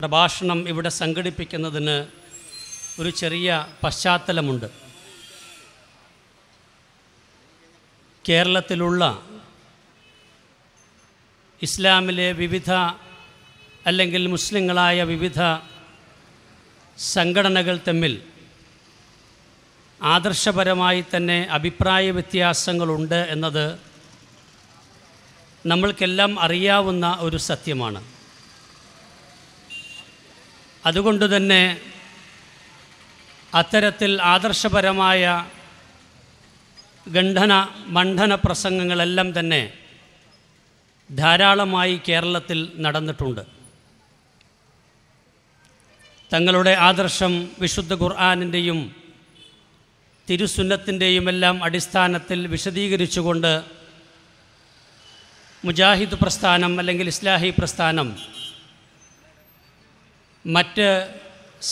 പ്രഭാഷണം ഇവിടെ സംഘടിപ്പിക്കുന്നതിന് ഒരു ചെറിയ പശ്ചാത്തലമുണ്ട് കേരളത്തിലുള്ള ഇസ്ലാമിലെ വിവിധ അല്ലെങ്കിൽ മുസ്ലിങ്ങളായ വിവിധ സംഘടനകൾ തമ്മിൽ ആദർശപരമായി തന്നെ അഭിപ്രായ വ്യത്യാസങ്ങളുണ്ട് എന്നത് നമ്മൾക്കെല്ലാം അറിയാവുന്ന ഒരു സത്യമാണ് അതുകൊണ്ട് അത്തരത്തിൽ ആദർശപരമായ ഗണ്ഠന മണ്ഡന പ്രസംഗങ്ങളെല്ലാം തന്നെ ധാരാളമായി കേരളത്തിൽ നടന്നിട്ടുണ്ട് തങ്ങളുടെ ആദർശം വിശുദ്ധ ഖുർആാനിൻ്റെയും എല്ലാം അടിസ്ഥാനത്തിൽ വിശദീകരിച്ചുകൊണ്ട് മുജാഹിദ് പ്രസ്ഥാനം അല്ലെങ്കിൽ ഇസ്ലാഹി പ്രസ്ഥാനം മറ്റ്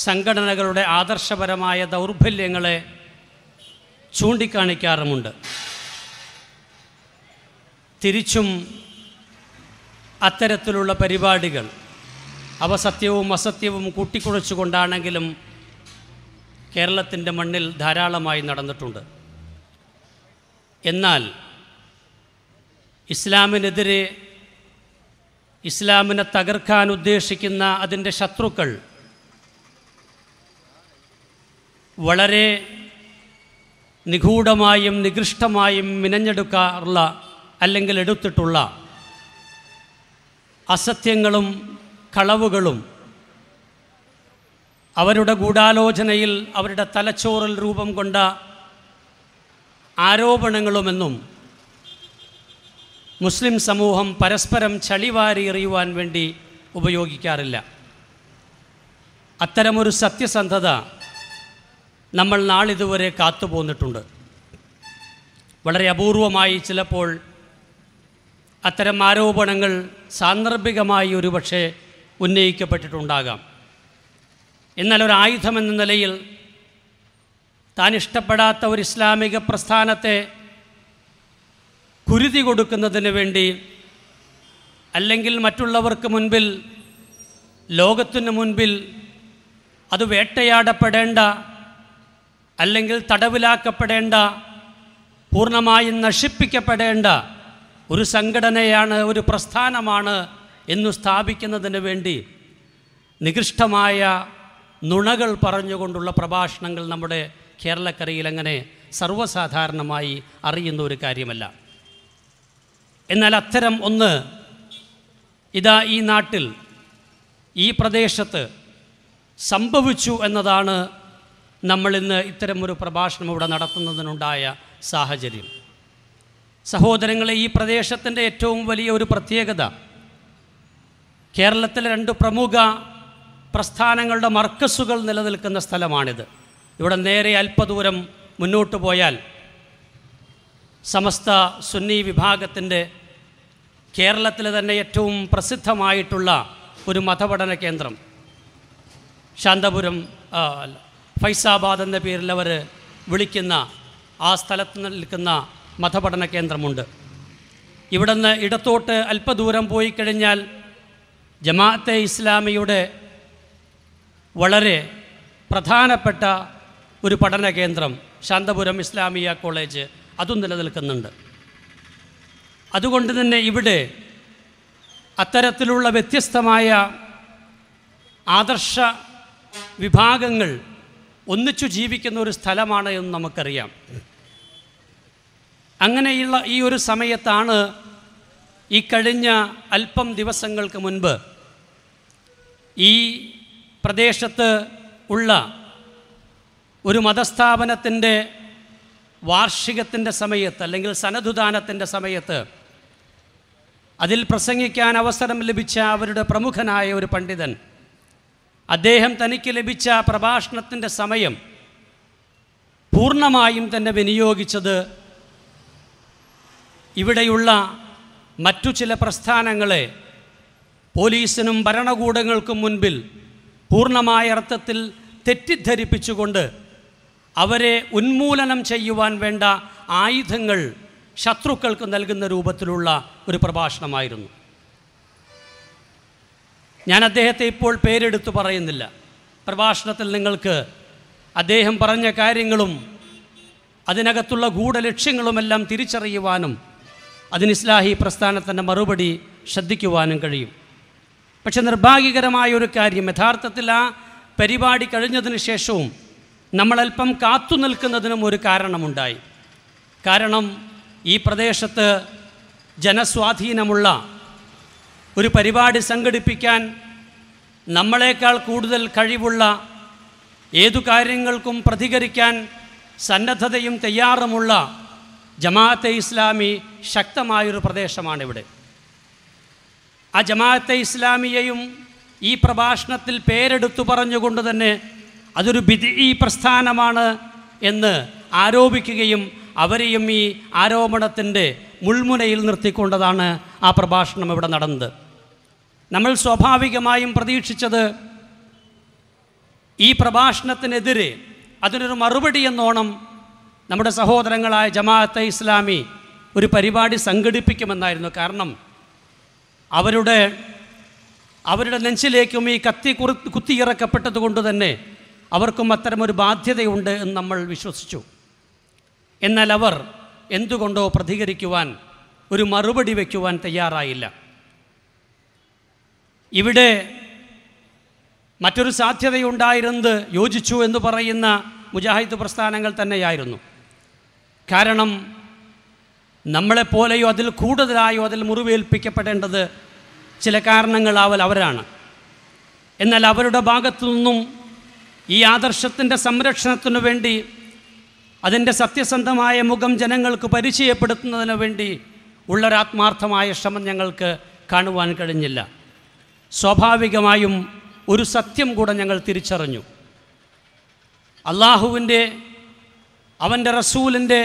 സംഘടനകളുടെ ആദർശപരമായ ദൗർബല്യങ്ങളെ ചൂണ്ടിക്കാണിക്കാറുമുണ്ട് തിരിച്ചും അത്തരത്തിലുള്ള പരിപാടികൾ അവ സത്യവും അസത്യവും കൂട്ടിക്കുഴച്ചുകൊണ്ടാണെങ്കിലും കേരളത്തിൻ്റെ മണ്ണിൽ ധാരാളമായി നടന്നിട്ടുണ്ട് എന്നാൽ ഇസ്ലാമിനെതിരെ ഇസ്ലാമിനെ തകർക്കാൻ ഉദ്ദേശിക്കുന്ന അതിൻ്റെ ശത്രുക്കൾ വളരെ നിഗൂഢമായും നികൃഷ്ടമായും മിനഞ്ഞെടുക്കാറുള്ള അല്ലെങ്കിൽ എടുത്തിട്ടുള്ള അസത്യങ്ങളും കളവുകളും അവരുടെ ഗൂഢാലോചനയിൽ അവരുടെ തലച്ചോറിൽ രൂപം കൊണ്ട ആരോപണങ്ങളുമെന്നും മുസ്ലിം സമൂഹം പരസ്പരം ചളിവാരി എറിയുവാൻ വേണ്ടി ഉപയോഗിക്കാറില്ല അത്തരമൊരു സത്യസന്ധത നമ്മൾ നാളിതുവരെ കാത്തുപോന്നിട്ടുണ്ട് വളരെ അപൂർവമായി ചിലപ്പോൾ അത്തരം ആരോപണങ്ങൾ സാന്ദർഭികമായി ഒരുപക്ഷെ ഉന്നയിക്കപ്പെട്ടിട്ടുണ്ടാകാം എന്നാൽ ഒരു ആയുധമെന്ന നിലയിൽ താൻ ഇഷ്ടപ്പെടാത്ത ഒരു ഇസ്ലാമിക പ്രസ്ഥാനത്തെ കുരുതി കൊടുക്കുന്നതിന് വേണ്ടി അല്ലെങ്കിൽ മറ്റുള്ളവർക്ക് മുൻപിൽ ലോകത്തിന് മുൻപിൽ അത് വേട്ടയാടപ്പെടേണ്ട അല്ലെങ്കിൽ തടവിലാക്കപ്പെടേണ്ട പൂർണ്ണമായും നശിപ്പിക്കപ്പെടേണ്ട ഒരു സംഘടനയാണ് ഒരു പ്രസ്ഥാനമാണ് എന്നു സ്ഥാപിക്കുന്നതിന് വേണ്ടി നികൃഷ്ടമായ നുണകൾ പറഞ്ഞുകൊണ്ടുള്ള പ്രഭാഷണങ്ങൾ നമ്മുടെ കേരളക്കരയിൽ അങ്ങനെ സർവ്വസാധാരണമായി അറിയുന്ന ഒരു കാര്യമല്ല എന്നാൽ അത്തരം ഒന്ന് ഇതാ ഈ നാട്ടിൽ ഈ പ്രദേശത്ത് സംഭവിച്ചു എന്നതാണ് നമ്മളിന്ന് ഇത്തരമൊരു പ്രഭാഷണം ഇവിടെ നടത്തുന്നതിനുണ്ടായ സാഹചര്യം സഹോദരങ്ങളെ ഈ പ്രദേശത്തിൻ്റെ ഏറ്റവും വലിയ ഒരു പ്രത്യേകത കേരളത്തിലെ രണ്ട് പ്രമുഖ പ്രസ്ഥാനങ്ങളുടെ മർക്കസുകൾ നിലനിൽക്കുന്ന സ്ഥലമാണിത് ഇവിടെ നേരെ അല്പദൂരം മുന്നോട്ട് പോയാൽ സമസ്ത സുന്നി വിഭാഗത്തിൻ്റെ കേരളത്തിലെ തന്നെ ഏറ്റവും പ്രസിദ്ധമായിട്ടുള്ള ഒരു മതപഠന കേന്ദ്രം ശാന്തപുരം ഫൈസാബാദ് എന്ന പേരിൽ അവർ വിളിക്കുന്ന ആ സ്ഥലത്ത് നിൽക്കുന്ന മതപഠന കേന്ദ്രമുണ്ട് ഇവിടുന്ന് ഇടത്തോട്ട് അല്പദൂരം പോയി കഴിഞ്ഞാൽ ജമാഅത്തെ ഇസ്ലാമിയുടെ വളരെ പ്രധാനപ്പെട്ട ഒരു പഠന കേന്ദ്രം ശാന്തപുരം ഇസ്ലാമിയ കോളേജ് അതും നിലനിൽക്കുന്നുണ്ട് അതുകൊണ്ട് തന്നെ ഇവിടെ അത്തരത്തിലുള്ള വ്യത്യസ്തമായ ആദർശ വിഭാഗങ്ങൾ ഒന്നിച്ചു ജീവിക്കുന്ന ഒരു സ്ഥലമാണ് എന്ന് നമുക്കറിയാം അങ്ങനെയുള്ള ഈ ഒരു സമയത്താണ് ഈ കഴിഞ്ഞ അല്പം ദിവസങ്ങൾക്ക് മുൻപ് ഈ പ്രദേശത്ത് ഉള്ള ഒരു മതസ്ഥാപനത്തിൻ്റെ വാർഷികത്തിൻ്റെ സമയത്ത് അല്ലെങ്കിൽ സനതുദാനത്തിൻ്റെ സമയത്ത് അതിൽ പ്രസംഗിക്കാൻ അവസരം ലഭിച്ച അവരുടെ പ്രമുഖനായ ഒരു പണ്ഡിതൻ അദ്ദേഹം തനിക്ക് ലഭിച്ച പ്രഭാഷണത്തിൻ്റെ സമയം പൂർണ്ണമായും തന്നെ വിനിയോഗിച്ചത് ഇവിടെയുള്ള മറ്റു ചില പ്രസ്ഥാനങ്ങളെ പോലീസിനും ഭരണകൂടങ്ങൾക്കും മുൻപിൽ പൂർണ്ണമായ അർത്ഥത്തിൽ തെറ്റിദ്ധരിപ്പിച്ചുകൊണ്ട് അവരെ ഉന്മൂലനം ചെയ്യുവാൻ വേണ്ട ആയുധങ്ങൾ ശത്രുക്കൾക്ക് നൽകുന്ന രൂപത്തിലുള്ള ഒരു പ്രഭാഷണമായിരുന്നു ഞാൻ അദ്ദേഹത്തെ ഇപ്പോൾ പേരെടുത്തു പറയുന്നില്ല പ്രഭാഷണത്തിൽ നിങ്ങൾക്ക് അദ്ദേഹം പറഞ്ഞ കാര്യങ്ങളും അതിനകത്തുള്ള ഗൂഢലക്ഷ്യങ്ങളുമെല്ലാം തിരിച്ചറിയുവാനും അതിന് ഇസ്ലാഹി പ്രസ്ഥാനത്തിൻ്റെ മറുപടി ശ്രദ്ധിക്കുവാനും കഴിയും പക്ഷെ നിർഭാഗ്യകരമായ ഒരു കാര്യം യഥാർത്ഥത്തിൽ ആ പരിപാടി കഴിഞ്ഞതിന് ശേഷവും നമ്മളൽപ്പം കാത്തു നിൽക്കുന്നതിനും ഒരു കാരണമുണ്ടായി കാരണം ഈ പ്രദേശത്ത് ജനസ്വാധീനമുള്ള ഒരു പരിപാടി സംഘടിപ്പിക്കാൻ നമ്മളെക്കാൾ കൂടുതൽ കഴിവുള്ള ഏതു കാര്യങ്ങൾക്കും പ്രതികരിക്കാൻ സന്നദ്ധതയും തയ്യാറുമുള്ള ജമാഅത്തെ ഇസ്ലാമി ശക്തമായൊരു പ്രദേശമാണിവിടെ ആ ജമാഅത്തെ ഇസ്ലാമിയെയും ഈ പ്രഭാഷണത്തിൽ പേരെടുത്തു പറഞ്ഞുകൊണ്ട് തന്നെ അതൊരു ബിദ് ഈ പ്രസ്ഥാനമാണ് എന്ന് ആരോപിക്കുകയും അവരെയും ഈ ആരോപണത്തിൻ്റെ മുൾമുനയിൽ നിർത്തിക്കൊണ്ടതാണ് ആ പ്രഭാഷണം ഇവിടെ നടന്നത് നമ്മൾ സ്വാഭാവികമായും പ്രതീക്ഷിച്ചത് ഈ പ്രഭാഷണത്തിനെതിരെ അതിനൊരു മറുപടി എന്നോണം നമ്മുടെ സഹോദരങ്ങളായ ജമാഅത്തെ ഇസ്ലാമി ഒരു പരിപാടി സംഘടിപ്പിക്കുമെന്നായിരുന്നു കാരണം അവരുടെ അവരുടെ നെഞ്ചിലേക്കും ഈ കത്തി കുത്തിയിറക്കപ്പെട്ടത് കൊണ്ട് തന്നെ അവർക്കും അത്തരമൊരു ബാധ്യതയുണ്ട് എന്ന് നമ്മൾ വിശ്വസിച്ചു എന്നാൽ അവർ എന്തുകൊണ്ടോ പ്രതികരിക്കുവാൻ ഒരു മറുപടി വയ്ക്കുവാൻ തയ്യാറായില്ല ഇവിടെ മറ്റൊരു സാധ്യതയുണ്ടായിരുന്നത് യോജിച്ചു എന്ന് പറയുന്ന മുജാഹിദ് പ്രസ്ഥാനങ്ങൾ തന്നെയായിരുന്നു കാരണം നമ്മളെപ്പോലെയോ അതിൽ കൂടുതലായോ അതിൽ മുറിവേൽപ്പിക്കപ്പെടേണ്ടത് ചില കാരണങ്ങളാവൽ അവരാണ് എന്നാൽ അവരുടെ ഭാഗത്തു നിന്നും ഈ ആദർശത്തിൻ്റെ സംരക്ഷണത്തിനു വേണ്ടി അതിൻ്റെ സത്യസന്ധമായ മുഖം ജനങ്ങൾക്ക് പരിചയപ്പെടുത്തുന്നതിന് വേണ്ടി ഉള്ളൊരാത്മാർത്ഥമായ ശ്രമം ഞങ്ങൾക്ക് കാണുവാൻ കഴിഞ്ഞില്ല സ്വാഭാവികമായും ഒരു സത്യം കൂടെ ഞങ്ങൾ തിരിച്ചറിഞ്ഞു അള്ളാഹുവിൻ്റെ അവൻ്റെ റസൂലിൻ്റെ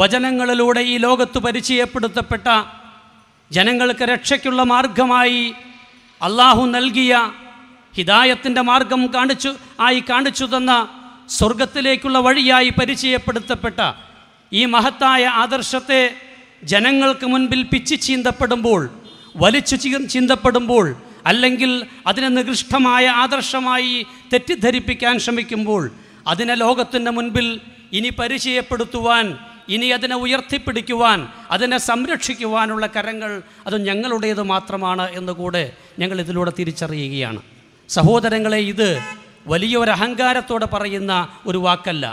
വചനങ്ങളിലൂടെ ഈ ലോകത്ത് പരിചയപ്പെടുത്തപ്പെട്ട ജനങ്ങൾക്ക് രക്ഷയ്ക്കുള്ള മാർഗമായി അള്ളാഹു നൽകിയ ഹിദായത്തിൻ്റെ മാർഗം കാണിച്ചു ആയി കാണിച്ചു തന്ന സ്വർഗത്തിലേക്കുള്ള വഴിയായി പരിചയപ്പെടുത്തപ്പെട്ട ഈ മഹത്തായ ആദർശത്തെ ജനങ്ങൾക്ക് മുൻപിൽ പിച്ച് ചീന്തപ്പെടുമ്പോൾ വലിച്ചു ചീന്തപ്പെടുമ്പോൾ അല്ലെങ്കിൽ അതിനെ നികൃഷ്ടമായ ആദർശമായി തെറ്റിദ്ധരിപ്പിക്കാൻ ശ്രമിക്കുമ്പോൾ അതിനെ ലോകത്തിൻ്റെ മുൻപിൽ ഇനി പരിചയപ്പെടുത്തുവാൻ ഇനി അതിനെ ഉയർത്തിപ്പിടിക്കുവാൻ അതിനെ സംരക്ഷിക്കുവാനുള്ള കരങ്ങൾ അത് ഞങ്ങളുടേത് മാത്രമാണ് എന്നുകൂടെ ഞങ്ങൾ ഇതിലൂടെ തിരിച്ചറിയുകയാണ് സഹോദരങ്ങളെ ഇത് വലിയൊരു അഹങ്കാരത്തോടെ പറയുന്ന ഒരു വാക്കല്ല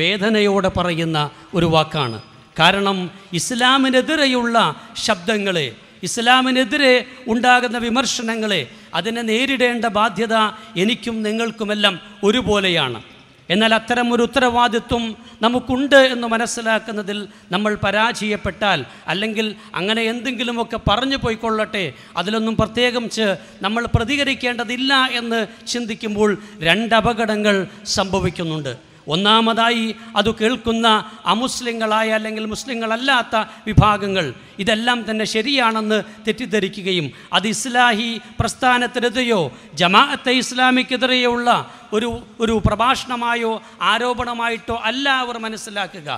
വേദനയോടെ പറയുന്ന ഒരു വാക്കാണ് കാരണം ഇസ്ലാമിനെതിരെയുള്ള ശബ്ദങ്ങളെ ഇസ്ലാമിനെതിരെ ഉണ്ടാകുന്ന വിമർശനങ്ങളെ അതിനെ നേരിടേണ്ട ബാധ്യത എനിക്കും നിങ്ങൾക്കുമെല്ലാം ഒരുപോലെയാണ് എന്നാൽ അത്തരം ഒരു ഉത്തരവാദിത്വം നമുക്കുണ്ട് എന്ന് മനസ്സിലാക്കുന്നതിൽ നമ്മൾ പരാജയപ്പെട്ടാൽ അല്ലെങ്കിൽ അങ്ങനെ എന്തെങ്കിലുമൊക്കെ പറഞ്ഞു പോയിക്കൊള്ളട്ടെ അതിലൊന്നും പ്രത്യേകിച്ച് നമ്മൾ പ്രതികരിക്കേണ്ടതില്ല എന്ന് ചിന്തിക്കുമ്പോൾ രണ്ട് അപകടങ്ങൾ സംഭവിക്കുന്നുണ്ട് ഒന്നാമതായി അത് കേൾക്കുന്ന അമുസ്ലിങ്ങളായ അല്ലെങ്കിൽ മുസ്ലിങ്ങളല്ലാത്ത വിഭാഗങ്ങൾ ഇതെല്ലാം തന്നെ ശരിയാണെന്ന് തെറ്റിദ്ധരിക്കുകയും അത് ഇസ്ലാഹി പ്രസ്ഥാനത്തിനെതിരെയോ ജമാഅത്തെ ഇസ്ലാമിക്കെതിരെയോ ഉള്ള ഒരു ഒരു പ്രഭാഷണമായോ ആരോപണമായിട്ടോ അല്ല അവർ മനസ്സിലാക്കുക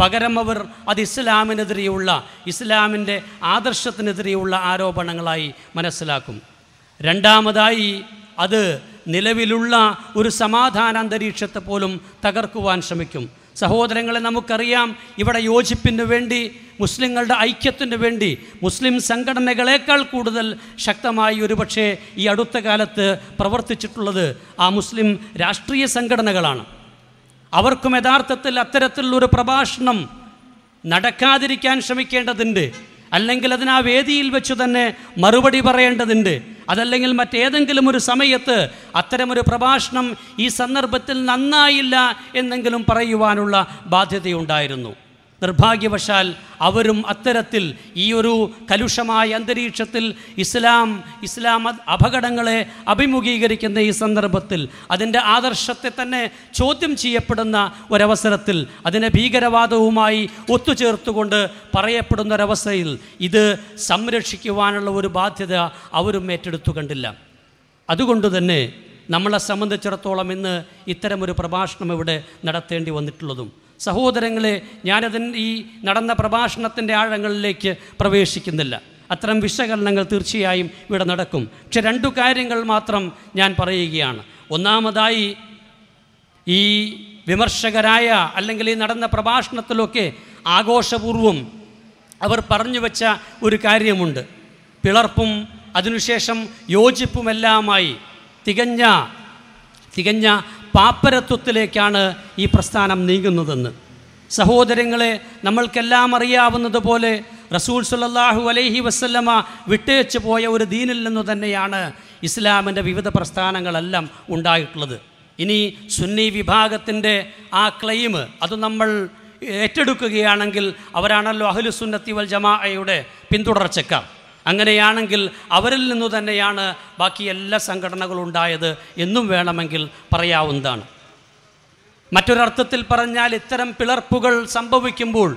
പകരം അവർ അത് ഇസ്ലാമിനെതിരെയുള്ള ഇസ്ലാമിൻ്റെ ആദർശത്തിനെതിരെയുള്ള ആരോപണങ്ങളായി മനസ്സിലാക്കും രണ്ടാമതായി അത് നിലവിലുള്ള ഒരു സമാധാന അന്തരീക്ഷത്തെ പോലും തകർക്കുവാൻ ശ്രമിക്കും സഹോദരങ്ങളെ നമുക്കറിയാം ഇവിടെ യോജിപ്പിന് വേണ്ടി മുസ്ലിങ്ങളുടെ ഐക്യത്തിന് വേണ്ടി മുസ്ലിം സംഘടനകളേക്കാൾ കൂടുതൽ ശക്തമായി ഒരുപക്ഷെ ഈ അടുത്ത കാലത്ത് പ്രവർത്തിച്ചിട്ടുള്ളത് ആ മുസ്ലിം രാഷ്ട്രീയ സംഘടനകളാണ് അവർക്കും യഥാർത്ഥത്തിൽ അത്തരത്തിലുള്ളൊരു പ്രഭാഷണം നടക്കാതിരിക്കാൻ ശ്രമിക്കേണ്ടതുണ്ട് അല്ലെങ്കിൽ അതിന് ആ വേദിയിൽ വെച്ച് തന്നെ മറുപടി പറയേണ്ടതുണ്ട് അതല്ലെങ്കിൽ മറ്റേതെങ്കിലും ഒരു സമയത്ത് അത്തരമൊരു പ്രഭാഷണം ഈ സന്ദർഭത്തിൽ നന്നായില്ല എന്നെങ്കിലും പറയുവാനുള്ള ബാധ്യതയുണ്ടായിരുന്നു നിർഭാഗ്യവശാൽ അവരും അത്തരത്തിൽ ഈ ഒരു കലുഷമായ അന്തരീക്ഷത്തിൽ ഇസ്ലാം ഇസ്ലാം അപകടങ്ങളെ അഭിമുഖീകരിക്കുന്ന ഈ സന്ദർഭത്തിൽ അതിൻ്റെ ആദർശത്തെ തന്നെ ചോദ്യം ചെയ്യപ്പെടുന്ന ഒരവസരത്തിൽ അതിനെ ഭീകരവാദവുമായി ഒത്തുചേർത്തുകൊണ്ട് പറയപ്പെടുന്ന ഒരവസ്ഥയിൽ ഇത് സംരക്ഷിക്കുവാനുള്ള ഒരു ബാധ്യത അവരും ഏറ്റെടുത്തു കണ്ടില്ല അതുകൊണ്ട് തന്നെ നമ്മളെ സംബന്ധിച്ചിടത്തോളം ഇന്ന് ഇത്തരമൊരു പ്രഭാഷണം ഇവിടെ നടത്തേണ്ടി വന്നിട്ടുള്ളതും സഹോദരങ്ങളെ ഞാനതിന് ഈ നടന്ന പ്രഭാഷണത്തിൻ്റെ ആഴങ്ങളിലേക്ക് പ്രവേശിക്കുന്നില്ല അത്തരം വിശകലനങ്ങൾ തീർച്ചയായും ഇവിടെ നടക്കും പക്ഷെ രണ്ടു കാര്യങ്ങൾ മാത്രം ഞാൻ പറയുകയാണ് ഒന്നാമതായി ഈ വിമർശകരായ അല്ലെങ്കിൽ ഈ നടന്ന പ്രഭാഷണത്തിലൊക്കെ ആഘോഷപൂർവം അവർ പറഞ്ഞു വെച്ച ഒരു കാര്യമുണ്ട് പിളർപ്പും അതിനുശേഷം യോജിപ്പുമെല്ലാമായി തികഞ്ഞ തികഞ്ഞ പാപ്പരത്വത്തിലേക്കാണ് ഈ പ്രസ്ഥാനം നീങ്ങുന്നതെന്ന് സഹോദരങ്ങളെ നമ്മൾക്കെല്ലാം അറിയാവുന്നതുപോലെ റസൂൽ സുല്ലാഹു അലൈഹി വസ്ല്ലമ വിട്ടേച്ചു പോയ ഒരു ദീനിൽ നിന്നു തന്നെയാണ് ഇസ്ലാമിൻ്റെ വിവിധ പ്രസ്ഥാനങ്ങളെല്ലാം ഉണ്ടായിട്ടുള്ളത് ഇനി സുന്നി വിഭാഗത്തിൻ്റെ ആ ക്ലെയിം അത് നമ്മൾ ഏറ്റെടുക്കുകയാണെങ്കിൽ അവരാണല്ലോ സുന്നത്തി വൽ ജമാഅയുടെ പിന്തുടർച്ചക്കാർ അങ്ങനെയാണെങ്കിൽ അവരിൽ നിന്നു തന്നെയാണ് ബാക്കി എല്ലാ സംഘടനകളും ഉണ്ടായത് എന്നും വേണമെങ്കിൽ പറയാവുന്നതാണ് മറ്റൊരർത്ഥത്തിൽ പറഞ്ഞാൽ ഇത്തരം പിളർപ്പുകൾ സംഭവിക്കുമ്പോൾ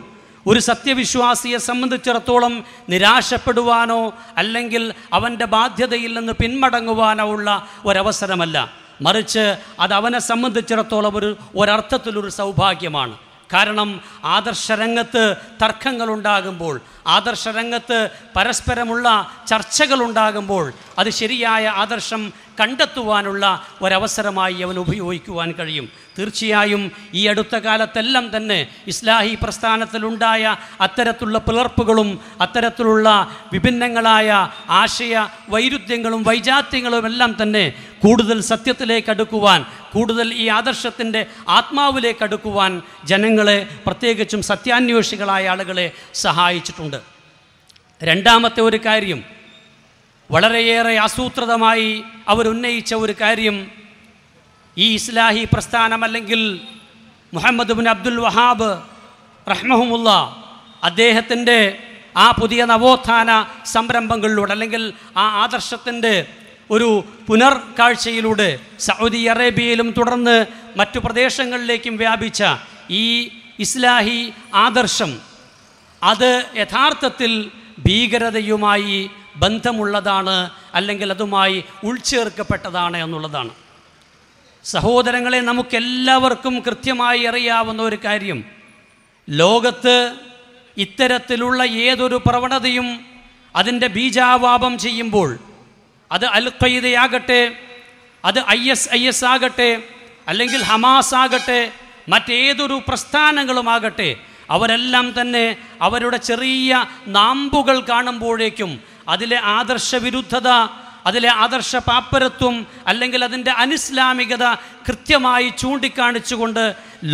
ഒരു സത്യവിശ്വാസിയെ സംബന്ധിച്ചിടത്തോളം നിരാശപ്പെടുവാനോ അല്ലെങ്കിൽ അവൻ്റെ ബാധ്യതയിൽ നിന്ന് പിന്മടങ്ങുവാനോ ഉള്ള ഒരവസരമല്ല മറിച്ച് അത് അവനെ സംബന്ധിച്ചിടത്തോളം ഒരു ഒരർത്ഥത്തിലൊരു സൗഭാഗ്യമാണ് കാരണം ആദർശരംഗത്ത് തർക്കങ്ങളുണ്ടാകുമ്പോൾ ആദർശരംഗത്ത് പരസ്പരമുള്ള ചർച്ചകളുണ്ടാകുമ്പോൾ അത് ശരിയായ ആദർശം കണ്ടെത്തുവാനുള്ള ഒരവസരമായി അവൻ ഉപയോഗിക്കുവാൻ കഴിയും തീർച്ചയായും ഈ അടുത്ത കാലത്തെല്ലാം തന്നെ ഇസ്ലാഹി പ്രസ്ഥാനത്തിലുണ്ടായ അത്തരത്തിലുള്ള പിളർപ്പുകളും അത്തരത്തിലുള്ള വിഭിന്നങ്ങളായ ആശയ വൈരുദ്ധ്യങ്ങളും വൈജാത്യങ്ങളും എല്ലാം തന്നെ കൂടുതൽ സത്യത്തിലേക്ക് അടുക്കുവാൻ കൂടുതൽ ഈ ആദർശത്തിൻ്റെ ആത്മാവിലേക്ക് അടുക്കുവാൻ ജനങ്ങളെ പ്രത്യേകിച്ചും സത്യാന്വേഷികളായ ആളുകളെ സഹായിച്ചിട്ടുണ്ട് രണ്ടാമത്തെ ഒരു കാര്യം വളരെയേറെ ആസൂത്രിതമായി അവരുന്നയിച്ച ഒരു കാര്യം ഈ ഇസ്ലാഹി പ്രസ്ഥാനം അല്ലെങ്കിൽ മുഹമ്മദ് ബിൻ അബ്ദുൽ വഹാബ് റഹ്മഹുമുള്ള അദ്ദേഹത്തിൻ്റെ ആ പുതിയ നവോത്ഥാന സംരംഭങ്ങളിലൂടെ അല്ലെങ്കിൽ ആ ആദർശത്തിൻ്റെ ഒരു കാഴ്ചയിലൂടെ സൗദി അറേബ്യയിലും തുടർന്ന് മറ്റു പ്രദേശങ്ങളിലേക്കും വ്യാപിച്ച ഈ ഇസ്ലാഹി ആദർശം അത് യഥാർത്ഥത്തിൽ ഭീകരതയുമായി ബന്ധമുള്ളതാണ് അല്ലെങ്കിൽ അതുമായി ഉൾച്ചേർക്കപ്പെട്ടതാണ് എന്നുള്ളതാണ് സഹോദരങ്ങളെ നമുക്കെല്ലാവർക്കും കൃത്യമായി അറിയാവുന്ന ഒരു കാര്യം ലോകത്ത് ഇത്തരത്തിലുള്ള ഏതൊരു പ്രവണതയും അതിൻ്റെ ബീജാവാപം ചെയ്യുമ്പോൾ അത് അൽ ഖയ്ദയാകട്ടെ അത് ഐ എസ് ഐ എസ് ആകട്ടെ അല്ലെങ്കിൽ ഹമാസ് ആകട്ടെ മറ്റേതൊരു പ്രസ്ഥാനങ്ങളുമാകട്ടെ അവരെല്ലാം തന്നെ അവരുടെ ചെറിയ നാമ്പുകൾ കാണുമ്പോഴേക്കും അതിലെ ആദർശ വിരുദ്ധത അതിലെ ആദർശ പാപ്പരത്വം അല്ലെങ്കിൽ അതിൻ്റെ അനിസ്ലാമികത കൃത്യമായി ചൂണ്ടിക്കാണിച്ചുകൊണ്ട്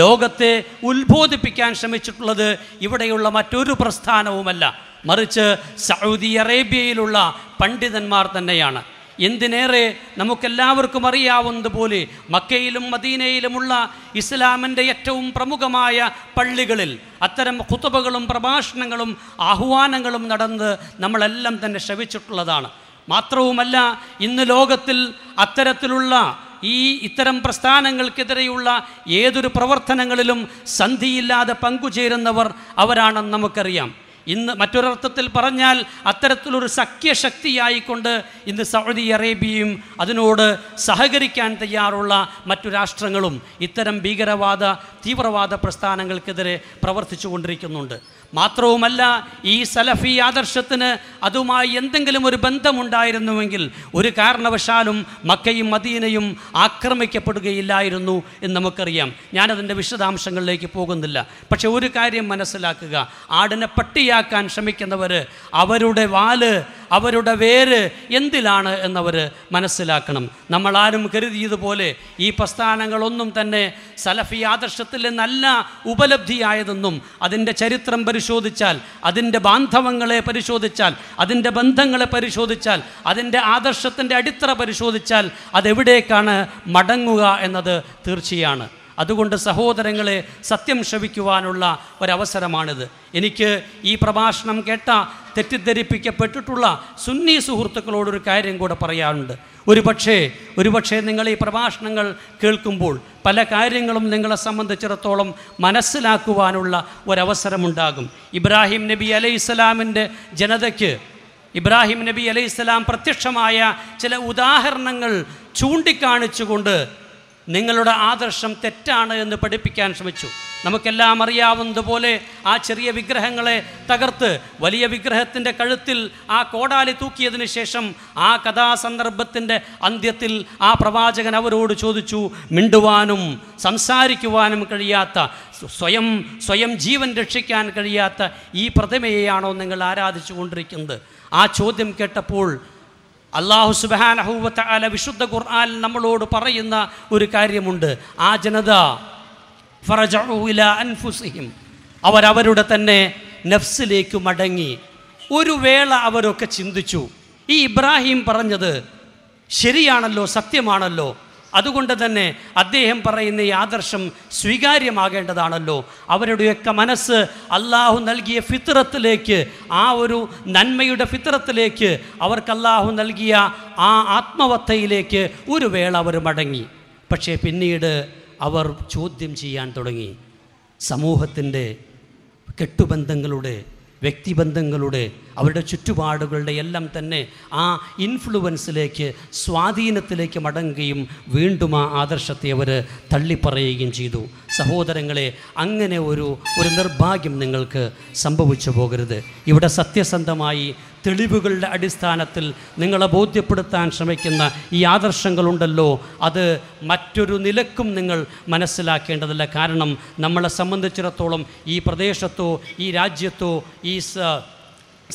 ലോകത്തെ ഉത്ബോധിപ്പിക്കാൻ ശ്രമിച്ചിട്ടുള്ളത് ഇവിടെയുള്ള മറ്റൊരു പ്രസ്ഥാനവുമല്ല മറിച്ച് സൗദി അറേബ്യയിലുള്ള പണ്ഡിതന്മാർ തന്നെയാണ് എന്തിനേറെ നമുക്കെല്ലാവർക്കും അറിയാവുന്നതുപോലെ മക്കയിലും മദീനയിലുമുള്ള ഇസ്ലാമിൻ്റെ ഏറ്റവും പ്രമുഖമായ പള്ളികളിൽ അത്തരം കുത്തുബകളും പ്രഭാഷണങ്ങളും ആഹ്വാനങ്ങളും നടന്ന് നമ്മളെല്ലാം തന്നെ ശ്രവിച്ചിട്ടുള്ളതാണ് മാത്രവുമല്ല ഇന്ന് ലോകത്തിൽ അത്തരത്തിലുള്ള ഈ ഇത്തരം പ്രസ്ഥാനങ്ങൾക്കെതിരെയുള്ള ഏതൊരു പ്രവർത്തനങ്ങളിലും സന്ധിയില്ലാതെ പങ്കുചേരുന്നവർ അവരാണെന്ന് നമുക്കറിയാം ഇന്ന് മറ്റൊരർത്ഥത്തിൽ പറഞ്ഞാൽ അത്തരത്തിലൊരു സഖ്യശക്തിയായിക്കൊണ്ട് ഇന്ന് സൗദി അറേബ്യയും അതിനോട് സഹകരിക്കാൻ തയ്യാറുള്ള മറ്റു രാഷ്ട്രങ്ങളും ഇത്തരം ഭീകരവാദ തീവ്രവാദ പ്രസ്ഥാനങ്ങൾക്കെതിരെ പ്രവർത്തിച്ചു കൊണ്ടിരിക്കുന്നുണ്ട് മാത്രവുമല്ല ഈ സലഫി ആദർശത്തിന് അതുമായി എന്തെങ്കിലും ഒരു ബന്ധമുണ്ടായിരുന്നുവെങ്കിൽ ഒരു കാരണവശാലും മക്കയും മദീനയും ആക്രമിക്കപ്പെടുകയില്ലായിരുന്നു എന്ന് നമുക്കറിയാം ഞാനതിൻ്റെ വിശദാംശങ്ങളിലേക്ക് പോകുന്നില്ല പക്ഷെ ഒരു കാര്യം മനസ്സിലാക്കുക ആടിനെ പട്ടിയാക്കാൻ ശ്രമിക്കുന്നവർ അവരുടെ വാല് അവരുടെ വേര് എന്തിലാണ് എന്നവർ മനസ്സിലാക്കണം നമ്മളാരും കരുതിയതുപോലെ ഈ പ്രസ്ഥാനങ്ങളൊന്നും തന്നെ സലഫി ആദർശത്തിൽ നല്ല ഉപലബ്ധിയായതെന്നും അതിൻ്റെ ചരിത്രം പരിശോധിച്ചാൽ അതിൻ്റെ ബാന്ധവങ്ങളെ പരിശോധിച്ചാൽ അതിൻ്റെ ബന്ധങ്ങളെ പരിശോധിച്ചാൽ അതിൻ്റെ ആദർശത്തിൻ്റെ അടിത്തറ പരിശോധിച്ചാൽ അതെവിടേക്കാണ് മടങ്ങുക എന്നത് തീർച്ചയാണ് അതുകൊണ്ട് സഹോദരങ്ങളെ സത്യം ശ്രവിക്കുവാനുള്ള ഒരവസരമാണിത് എനിക്ക് ഈ പ്രഭാഷണം കേട്ട തെറ്റിദ്ധരിപ്പിക്കപ്പെട്ടിട്ടുള്ള സുന്നി സുഹൃത്തുക്കളോടൊരു കാര്യം കൂടെ പറയാനുണ്ട് ഒരു പക്ഷേ ഒരു പക്ഷേ നിങ്ങൾ ഈ പ്രഭാഷണങ്ങൾ കേൾക്കുമ്പോൾ പല കാര്യങ്ങളും നിങ്ങളെ സംബന്ധിച്ചിടത്തോളം മനസ്സിലാക്കുവാനുള്ള ഒരവസരമുണ്ടാകും ഇബ്രാഹിം നബി അലൈഹി ജനതയ്ക്ക് ഇബ്രാഹിം നബി അലൈഹി പ്രത്യക്ഷമായ ചില ഉദാഹരണങ്ങൾ ചൂണ്ടിക്കാണിച്ചുകൊണ്ട് നിങ്ങളുടെ ആദർശം തെറ്റാണ് എന്ന് പഠിപ്പിക്കാൻ ശ്രമിച്ചു നമുക്കെല്ലാം അറിയാവുന്നതുപോലെ ആ ചെറിയ വിഗ്രഹങ്ങളെ തകർത്ത് വലിയ വിഗ്രഹത്തിൻ്റെ കഴുത്തിൽ ആ കോടാലി തൂക്കിയതിന് ശേഷം ആ കഥാസന്ദർഭത്തിൻ്റെ അന്ത്യത്തിൽ ആ പ്രവാചകൻ അവരോട് ചോദിച്ചു മിണ്ടുവാനും സംസാരിക്കുവാനും കഴിയാത്ത സ്വയം സ്വയം ജീവൻ രക്ഷിക്കാൻ കഴിയാത്ത ഈ പ്രതിമയെയാണോ നിങ്ങൾ ആരാധിച്ചു കൊണ്ടിരിക്കുന്നത് ആ ചോദ്യം കേട്ടപ്പോൾ അള്ളാഹു അഹൂബത്ത് അല വിശുദ്ധ ഖുർആൻ നമ്മളോട് പറയുന്ന ഒരു കാര്യമുണ്ട് ആ ജനത ഫറജൂല അൻഫുസിഹിം അവരവരുടെ തന്നെ നഫ്സിലേക്ക് മടങ്ങി ഒരു വേള അവരൊക്കെ ചിന്തിച്ചു ഈ ഇബ്രാഹിം പറഞ്ഞത് ശരിയാണല്ലോ സത്യമാണല്ലോ അതുകൊണ്ട് തന്നെ അദ്ദേഹം പറയുന്ന ഈ ആദർശം സ്വീകാര്യമാകേണ്ടതാണല്ലോ അവരുടെയൊക്കെ മനസ്സ് അള്ളാഹു നൽകിയ ഫിത്രത്തിലേക്ക് ആ ഒരു നന്മയുടെ ഫിത്രത്തിലേക്ക് അവർക്ക് അള്ളാഹു നൽകിയ ആ ആത്മവത്തയിലേക്ക് ഒരു വേള അവർ മടങ്ങി പക്ഷേ പിന്നീട് അവർ ചോദ്യം ചെയ്യാൻ തുടങ്ങി സമൂഹത്തിൻ്റെ കെട്ടുബന്ധങ്ങളുടെ വ്യക്തിബന്ധങ്ങളുടെ അവരുടെ ചുറ്റുപാടുകളുടെ എല്ലാം തന്നെ ആ ഇൻഫ്ലുവൻസിലേക്ക് സ്വാധീനത്തിലേക്ക് മടങ്ങുകയും വീണ്ടും ആ ആദർശത്തെ അവർ തള്ളിപ്പറയുകയും ചെയ്തു സഹോദരങ്ങളെ അങ്ങനെ ഒരു ഒരു നിർഭാഗ്യം നിങ്ങൾക്ക് സംഭവിച്ചു പോകരുത് ഇവിടെ സത്യസന്ധമായി തെളിവുകളുടെ അടിസ്ഥാനത്തിൽ നിങ്ങളെ ബോധ്യപ്പെടുത്താൻ ശ്രമിക്കുന്ന ഈ ആദർശങ്ങളുണ്ടല്ലോ അത് മറ്റൊരു നിലക്കും നിങ്ങൾ മനസ്സിലാക്കേണ്ടതില്ല കാരണം നമ്മളെ സംബന്ധിച്ചിടത്തോളം ഈ പ്രദേശത്തോ ഈ രാജ്യത്തോ ഈ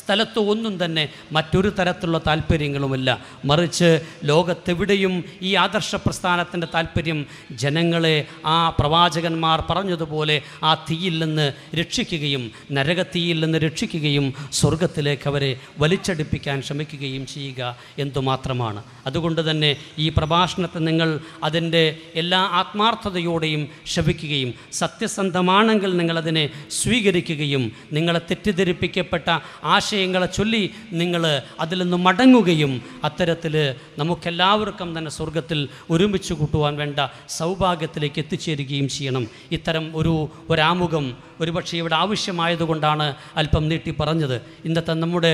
സ്ഥലത്ത് ഒന്നും തന്നെ മറ്റൊരു തരത്തിലുള്ള താല്പര്യങ്ങളുമില്ല മറിച്ച് ലോകത്തെവിടെയും ഈ ആദർശ പ്രസ്ഥാനത്തിൻ്റെ താല്പര്യം ജനങ്ങളെ ആ പ്രവാചകന്മാർ പറഞ്ഞതുപോലെ ആ തീയിൽ നിന്ന് രക്ഷിക്കുകയും നരകത്തീയിൽ നിന്ന് രക്ഷിക്കുകയും സ്വർഗത്തിലേക്ക് അവരെ വലിച്ചടിപ്പിക്കാൻ ശ്രമിക്കുകയും ചെയ്യുക എന്തുമാത്രമാണ് അതുകൊണ്ട് തന്നെ ഈ പ്രഭാഷണത്തെ നിങ്ങൾ അതിൻ്റെ എല്ലാ ആത്മാർത്ഥതയോടെയും ശ്രവിക്കുകയും സത്യസന്ധമാണെങ്കിൽ നിങ്ങളതിനെ സ്വീകരിക്കുകയും നിങ്ങളെ തെറ്റിദ്ധരിപ്പിക്കപ്പെട്ട ആ ആശയങ്ങളെ ചൊല്ലി നിങ്ങൾ അതിൽ നിന്ന് മടങ്ങുകയും അത്തരത്തിൽ നമുക്കെല്ലാവർക്കും തന്നെ സ്വർഗത്തിൽ ഒരുമിച്ച് കൂട്ടുവാൻ വേണ്ട സൗഭാഗ്യത്തിലേക്ക് എത്തിച്ചേരുകയും ചെയ്യണം ഇത്തരം ഒരു ഒരാമുഖം ഒരുപക്ഷെ ഇവിടെ ആവശ്യമായതുകൊണ്ടാണ് അല്പം നീട്ടി പറഞ്ഞത് ഇന്നത്തെ നമ്മുടെ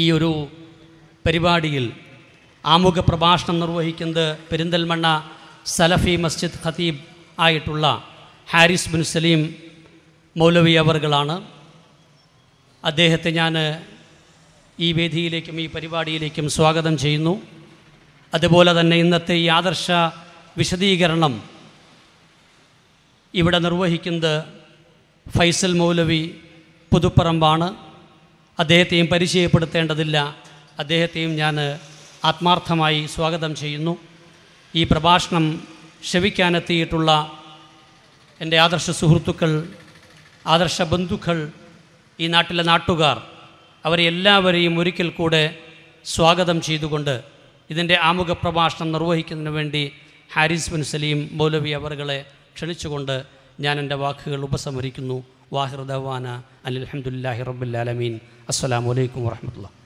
ഈ ഒരു പരിപാടിയിൽ ആമുഖ പ്രഭാഷണം നിർവഹിക്കുന്നത് പെരിന്തൽമണ്ണ സലഫി മസ്ജിദ് ഖതീബ് ആയിട്ടുള്ള ഹാരിസ് ബിൻ സലീം മൗലവി അവർകളാണ് അദ്ദേഹത്തെ ഞാൻ ഈ വേദിയിലേക്കും ഈ പരിപാടിയിലേക്കും സ്വാഗതം ചെയ്യുന്നു അതുപോലെ തന്നെ ഇന്നത്തെ ഈ ആദർശ വിശദീകരണം ഇവിടെ നിർവഹിക്കുന്നത് ഫൈസൽ മൗലവി പുതുപ്പറമ്പാണ് അദ്ദേഹത്തെയും പരിചയപ്പെടുത്തേണ്ടതില്ല അദ്ദേഹത്തെയും ഞാൻ ആത്മാർത്ഥമായി സ്വാഗതം ചെയ്യുന്നു ഈ പ്രഭാഷണം ശവിക്കാനെത്തിയിട്ടുള്ള എൻ്റെ ആദർശ സുഹൃത്തുക്കൾ ആദർശ ബന്ധുക്കൾ ഈ നാട്ടിലെ നാട്ടുകാർ അവരെ എല്ലാവരെയും ഒരിക്കൽ കൂടെ സ്വാഗതം ചെയ്തുകൊണ്ട് ഇതിൻ്റെ ആമുഖ പ്രഭാഷണം നിർവഹിക്കുന്നതിന് വേണ്ടി ഹാരിസ് ബിൻ സലീം മൗലവി അവറുകളെ ക്ഷണിച്ചുകൊണ്ട് ഞാൻ എൻ്റെ വാക്കുകൾ ഉപസംഹരിക്കുന്നു വാഹിർ ദവാന അലഹമുല്ലാഹി റബുല്ലാലമീൻ അസ്സാം വലൈക്കും വാഹമത്തുള്ള